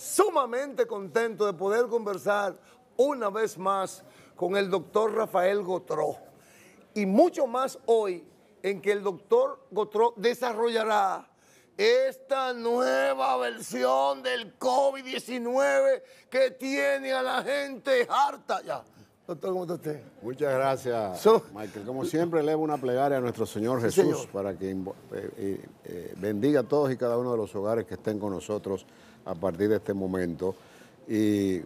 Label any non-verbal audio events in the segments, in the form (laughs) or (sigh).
sumamente contento de poder conversar una vez más con el doctor Rafael Gotró. Y mucho más hoy en que el doctor Gotró desarrollará esta nueva versión del COVID-19 que tiene a la gente harta ya. Doctor, ¿cómo está usted? Muchas gracias, Michael. Como siempre, elevo una plegaria a nuestro Señor Jesús para que eh, eh, eh, bendiga a todos y cada uno de los hogares que estén con nosotros a partir de este momento. Y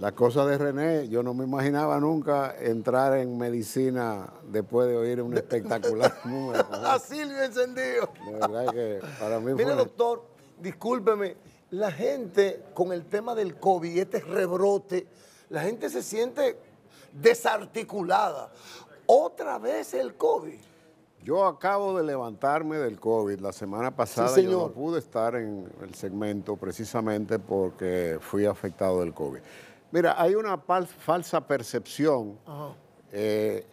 la cosa de René, yo no me imaginaba nunca entrar en medicina después de oír un espectacular (laughs) número. A silvia encendido. La verdad que para mí Mire, doctor, discúlpeme, la gente con el tema del COVID, este rebrote, la gente se siente desarticulada. Otra vez el COVID. Yo acabo de levantarme del COVID. La semana pasada yo no pude estar en el segmento precisamente porque fui afectado del COVID. Mira, hay una falsa percepción, eh,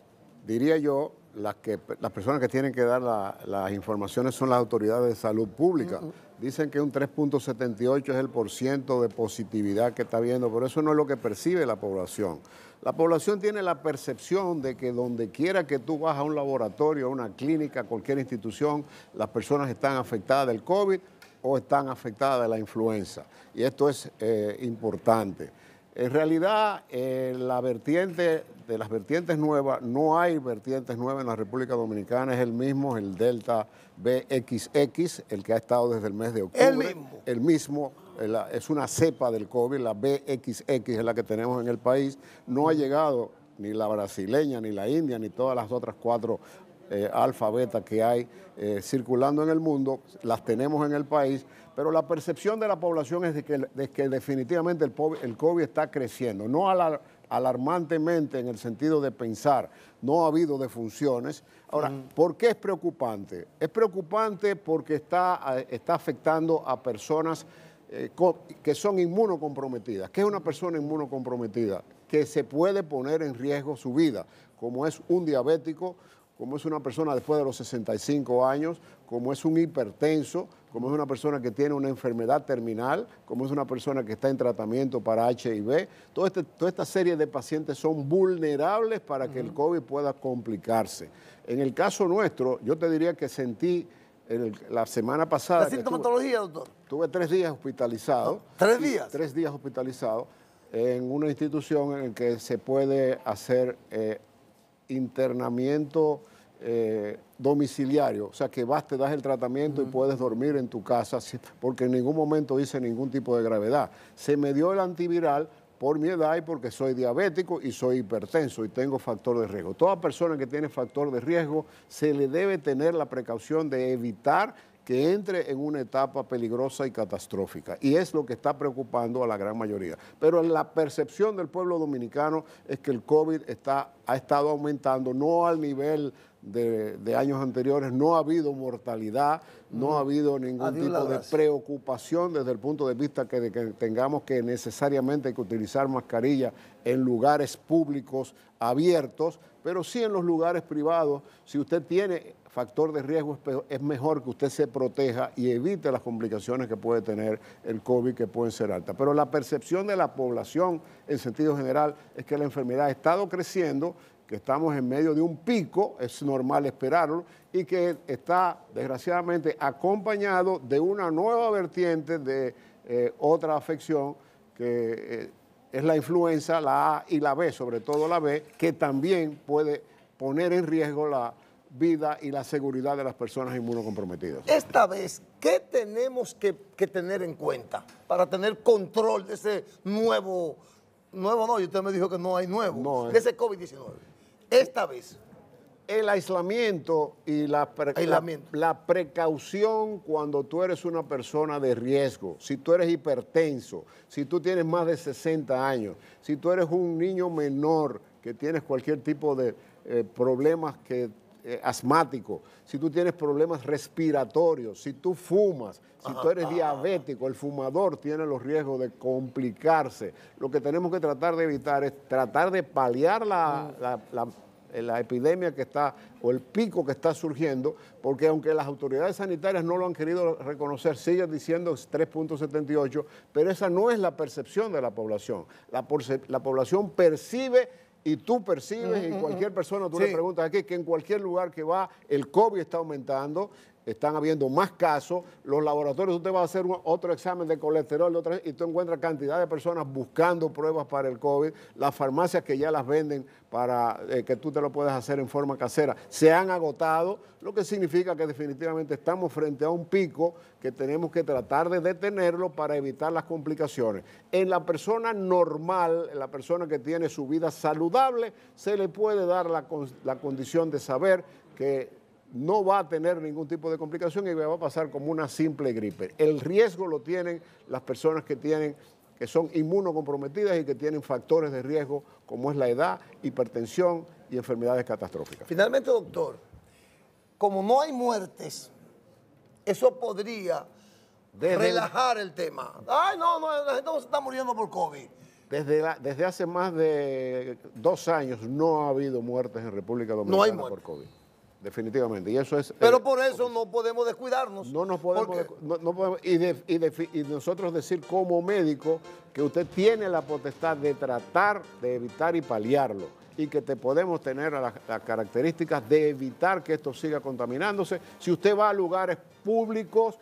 diría yo, las que, las personas que tienen que dar las informaciones son las autoridades de salud pública. Dicen que un 3.78 es el porciento de positividad que está viendo, pero eso no es lo que percibe la población. La población tiene la percepción de que donde quiera que tú vas a un laboratorio, a una clínica, a cualquier institución, las personas están afectadas del COVID o están afectadas de la influenza. Y esto es eh, importante. En realidad, eh, la vertiente de las vertientes nuevas, no hay vertientes nuevas en la República Dominicana, es el mismo, el Delta BXX, el que ha estado desde el mes de octubre. El mismo. El mismo eh, es una cepa del COVID, la BXX es la que tenemos en el país. No ha llegado ni la brasileña, ni la india, ni todas las otras cuatro eh, alfa, beta que hay eh, circulando en el mundo, las tenemos en el país, pero la percepción de la población es de que, definitivamente el, COVID está creciendo, no alarmantemente en el sentido de pensar, no ha habido defunciones. Ahora, ¿por qué es preocupante? Es preocupante porque está, eh, afectando a personas eh, que son inmunocomprometidas. ¿Qué es una persona inmunocomprometida? Que se puede poner en riesgo su vida, como es un diabético, como es una persona después de los 65 años, como es un hipertenso, como es una persona que tiene una enfermedad terminal, como es una persona que está en tratamiento para HIV. Este, toda, esta serie de pacientes son vulnerables para que el COVID pueda complicarse. En el caso nuestro, yo te diría que sentí la semana pasada... ¿La sintomatología, tuve, doctor? Tuve tres días hospitalizado. Ah, ¿Tres días? Tres días hospitalizado en una institución en la que se puede hacer eh, internamiento eh, domiciliario, o sea que vas, te das el tratamiento y puedes dormir en tu casa, porque en ningún momento hice ningún tipo de gravedad. Se me dio el antiviral por mi edad y porque soy diabético y soy hipertenso y tengo factor de riesgo. Toda persona que tiene factor de riesgo se le debe tener la precaución de evitar que entre en una etapa peligrosa y catastrófica. Y es lo que está preocupando a la gran mayoría. Pero la percepción del pueblo dominicano es que el COVID está, ha estado aumentando, no al nivel de, años anteriores, no ha habido mortalidad, no ha habido ningún tipo de preocupación desde el punto de vista que, de que tengamos que necesariamente que utilizar mascarilla en lugares públicos abiertos, pero sí en los lugares privados, si usted tiene factor de riesgo, es mejor que usted se proteja y evite las complicaciones que puede tener el COVID, que pueden ser altas. Pero la percepción de la población en sentido general es que la enfermedad ha estado creciendo que estamos en medio de un pico, es normal esperarlo, y que está desgraciadamente acompañado de una nueva vertiente de eh, otra afección que eh, es la influenza, la A y la B, sobre todo la B, que también puede poner en riesgo la vida y la seguridad de las personas inmunocomprometidas. Esta vez, ¿qué tenemos que, tener en cuenta para tener control de ese nuevo, nuevo no, y usted me dijo que no hay nuevo, de ese COVID-19? Esta vez. El aislamiento y la, La, precaución cuando tú eres una persona de riesgo, si tú eres hipertenso, si tú tienes más de 60 años, si tú eres un niño menor que tienes cualquier tipo de eh, problemas que eh, asmático, si tú tienes problemas respiratorios, si tú fumas, si tú eres (laughs) diabético, el fumador tiene los riesgos de complicarse. Lo que tenemos que tratar de evitar es tratar de paliar la, mm. eh, epidemia que está o el pico que está surgiendo, porque aunque las autoridades sanitarias no lo han querido reconocer, siguen diciendo 3.78, pero esa no es la percepción de la población. La, la población percibe y tú percibes, y cualquier persona, tú le preguntas aquí, que en cualquier lugar que va, el COVID está aumentando, están habiendo más casos, los laboratorios, usted va a hacer otro examen de colesterol y tú encuentras cantidad de personas buscando pruebas para el COVID, las farmacias que ya las venden para eh, que tú te lo puedas hacer en forma casera, se han agotado, lo que significa que definitivamente estamos frente a un pico que tenemos que tratar de detenerlo para evitar las complicaciones. En la persona normal, en la persona que tiene su vida saludable, se le puede dar la, la condición de saber que no va a tener ningún tipo de complicación y va a pasar como una simple gripe. El riesgo lo tienen las personas que tienen que son inmunocomprometidas y que tienen factores de riesgo como es la edad, hipertensión y enfermedades catastróficas. Finalmente, doctor, como no hay muertes, eso podría relajar el, tema. Ay, no, la gente no se está muriendo por COVID. Desde, hace más de dos años no ha habido muertes en República Dominicana por COVID definitivamente. Y eso es. Eh, Pero por eso no podemos descuidarnos. No nos podemos. y, nosotros decir como médico que usted tiene la potestad de tratar de evitar y paliarlo y que te podemos tener las, características de evitar que esto siga contaminándose. Si usted va a lugares públicos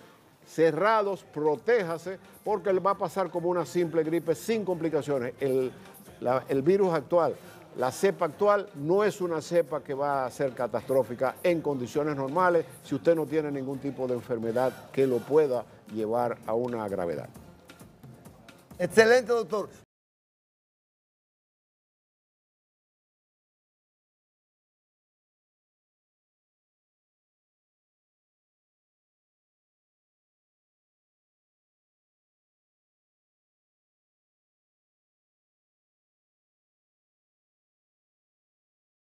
cerrados, protéjase, porque va a pasar como una simple gripe sin complicaciones. El, el virus actual la cepa actual no es una cepa que va a ser catastrófica en condiciones normales si usted no tiene ningún tipo de enfermedad que lo pueda llevar a una gravedad. Excelente, doctor.